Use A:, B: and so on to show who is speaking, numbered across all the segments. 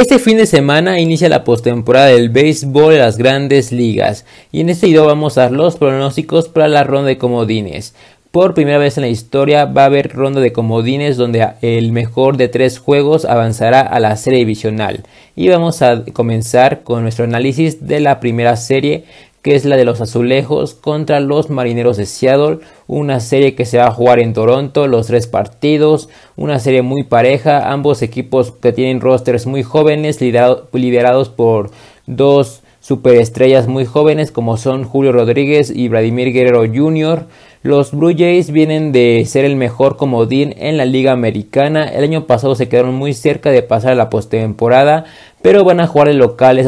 A: Este fin de semana inicia la postemporada del béisbol de las grandes ligas y en este video vamos a dar los pronósticos para la ronda de comodines. Por primera vez en la historia va a haber ronda de comodines donde el mejor de tres juegos avanzará a la serie divisional. Y vamos a comenzar con nuestro análisis de la primera serie que es la de los azulejos contra los marineros de Seattle, una serie que se va a jugar en Toronto, los tres partidos, una serie muy pareja, ambos equipos que tienen rosters muy jóvenes, liderados por dos superestrellas muy jóvenes como son Julio Rodríguez y Vladimir Guerrero Jr. Los Blue Jays vienen de ser el mejor comodín en la Liga Americana. El año pasado se quedaron muy cerca de pasar a la postemporada, pero van a jugar el local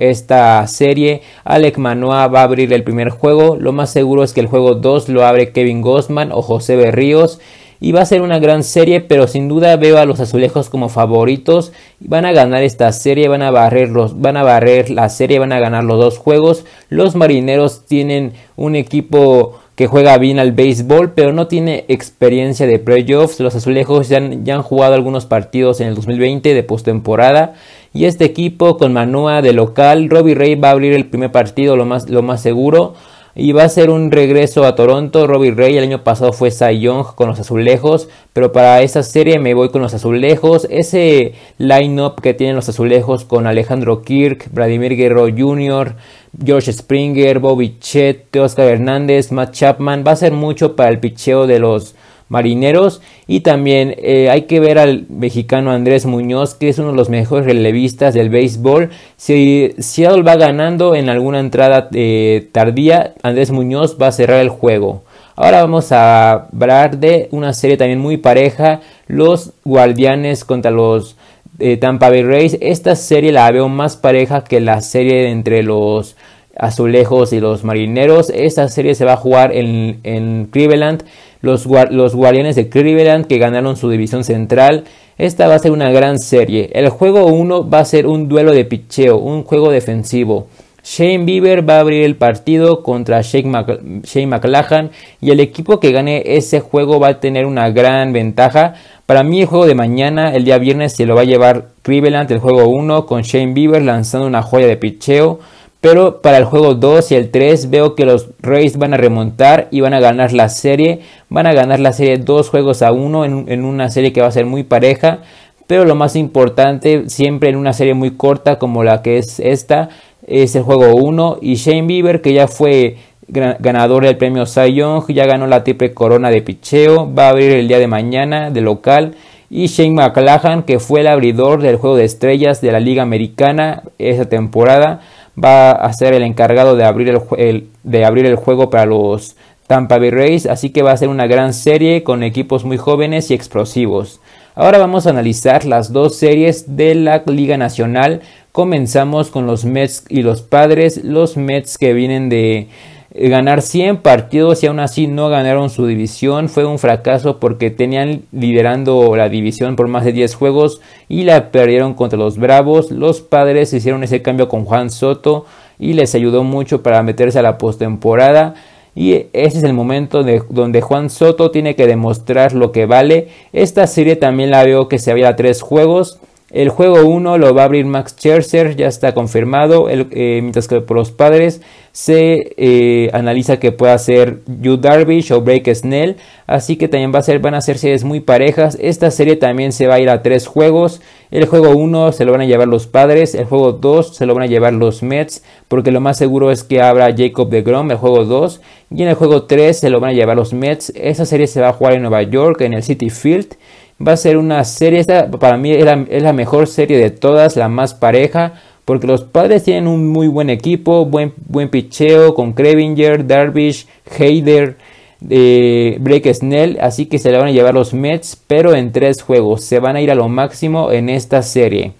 A: esta, serie. Alec Manoa va a abrir el primer juego. Lo más seguro es que el juego 2 lo abre Kevin Gossman o José Berríos. Y va a ser una gran serie, pero sin duda veo a los azulejos como favoritos. Van a ganar esta serie, van a van a barrer la serie, van a ganar los dos juegos. Los marineros tienen un equipo que juega bien al béisbol, pero no tiene experiencia de playoffs. Los azulejos ya han, jugado algunos partidos en el 2020 de postemporada. Y este equipo con Manoa de local, Robbie Ray va a abrir el primer partido, lo más, lo más seguro. Y va a ser un regreso a Toronto. Robbie Ray el año pasado fue Cy Young con los azulejos. Pero para esa serie me voy con los azulejos. Ese line-up que tienen los azulejos con Alejandro Kirk, Vladimir Guerrero Jr., George Springer, Bobby Chet, Oscar Hernández, Matt Chapman. Va a ser mucho para el picheo de los Marineros. Y también eh, hay que ver al mexicano Andrés Muñoz, que es uno de los mejores relevistas del béisbol. Si Seattle va ganando en alguna entrada eh, tardía, Andrés Muñoz va a cerrar el juego. Ahora vamos a hablar de una serie también muy pareja, los Guardianes contra los eh, Tampa Bay Rays. Esta serie la veo más pareja que la serie entre los Azulejos y los Marineros. Esta serie se va a jugar en, en Cleveland. Los, los Guardianes de Cleveland que ganaron su división central. Esta va a ser una gran serie. El juego 1 va a ser un duelo de picheo, un juego defensivo. Shane Bieber va a abrir el partido contra Shane, McLaghan y el equipo que gane ese juego va a tener una gran ventaja. Para mí el juego de mañana, el día viernes, se lo va a llevar Cleveland, el juego 1, con Shane Bieber lanzando una joya de picheo. Pero para el juego 2 y el 3 veo que los Rays van a remontar y van a ganar la serie. Van a ganar la serie dos juegos a uno en, una serie que va a ser muy pareja. Pero lo más importante, siempre en una serie muy corta como la que es esta, es el juego 1. Y Shane Bieber, que ya fue ganador del premio Cy Young, ya ganó la triple corona de picheo, va a abrir el día de mañana de local. Y Shane McLahan, que fue el abridor del juego de estrellas de la Liga Americana esa temporada va a ser el encargado de abrir el, de abrir el juego para los Tampa Bay Rays, así que va a ser una gran serie con equipos muy jóvenes y explosivos. Ahora vamos a analizar las dos series de la Liga Nacional. Comenzamos con los Mets y los Padres, los Mets que vienen de ganar 100 partidos y aún así no ganaron su división. Fue un fracaso porque tenían liderando la división por más de 10 juegos y la perdieron contra los Bravos. Los padres hicieron ese cambio con Juan Soto y les ayudó mucho para meterse a la postemporada. Y ese es el momento de, donde Juan Soto tiene que demostrar lo que vale. Esta serie también la veo que se había a tres juegos. El juego 1 lo va a abrir Max Scherzer, ya está confirmado, el, eh, mientras que por los padres se eh, analiza que pueda ser you Darvish o Blake Snell. Así que también va a ser, van a ser series muy parejas. Esta serie también se va a ir a tres juegos. El juego 1 se lo van a llevar los padres. El juego 2 se lo van a llevar los Mets. Porque lo más seguro es que abra Jacob de Grom el juego 2. Y en el juego 3 se lo van a llevar los Mets. Esa serie se va a jugar en Nueva York, en el City Field va a ser una serie, para mí es la, mejor serie de todas, la más pareja, porque los padres tienen un muy buen equipo, buen, buen picheo con Krevinger, Darvish, Heider, de eh, Blake Snell, así que se la van a llevar los Mets, pero en tres juegos, se van a ir a lo máximo en esta serie.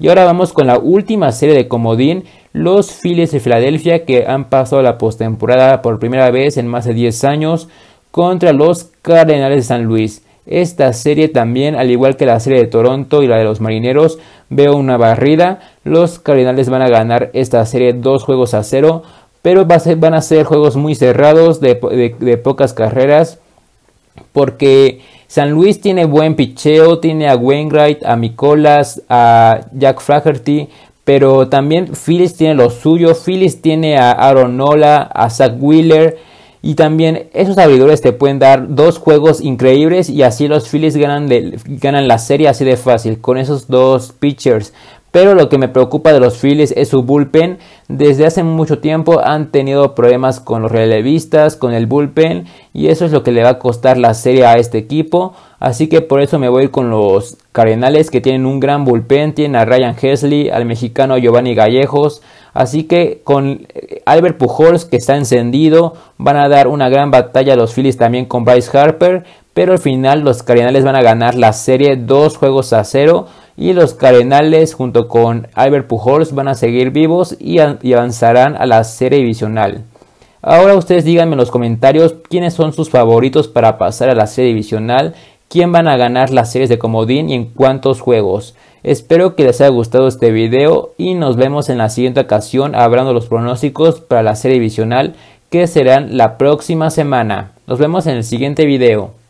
A: Y ahora vamos con la última serie de Comodín, los Phillies de Filadelfia que han pasado la postemporada por primera vez en más de 10 años contra los Cardenales de San Luis. Esta serie también, al igual que la serie de Toronto y la de los Marineros, veo una barrida. Los Cardinales van a ganar esta serie dos juegos a cero, pero van a ser juegos muy cerrados de, pocas carreras porque San Luis tiene buen picheo, tiene a Wainwright, a Nicolas. a Jack Flaherty, pero también Phillies tiene lo suyo, Phillies tiene a Aaron Nola, a Zach Wheeler, y también esos abridores te pueden dar dos juegos increíbles y así los Phillies ganan, ganan la serie así de fácil con esos dos pitchers. Pero lo que me preocupa de los Phillies es su bullpen. Desde hace mucho tiempo han tenido problemas con los relevistas, con el bullpen. Y eso es lo que le va a costar la serie a este equipo. Así que por eso me voy con los Cardenales que tienen un gran bullpen. Tienen a Ryan Hesley, al mexicano Giovanni Gallejos. Así que con Albert Pujols que está encendido. Van a dar una gran batalla a los Phillies también con Bryce Harper. Pero al final los Cardenales van a ganar la serie dos juegos a cero y los Cardenales junto con Albert Pujols van a seguir vivos y, avanzarán a la serie divisional. Ahora ustedes díganme en los comentarios quiénes son sus favoritos para pasar a la serie divisional, quién van a ganar las series de comodín y en cuántos juegos. Espero que les haya gustado este video y nos vemos en la siguiente ocasión hablando los pronósticos para la serie divisional que serán la próxima semana. Nos vemos en el siguiente video.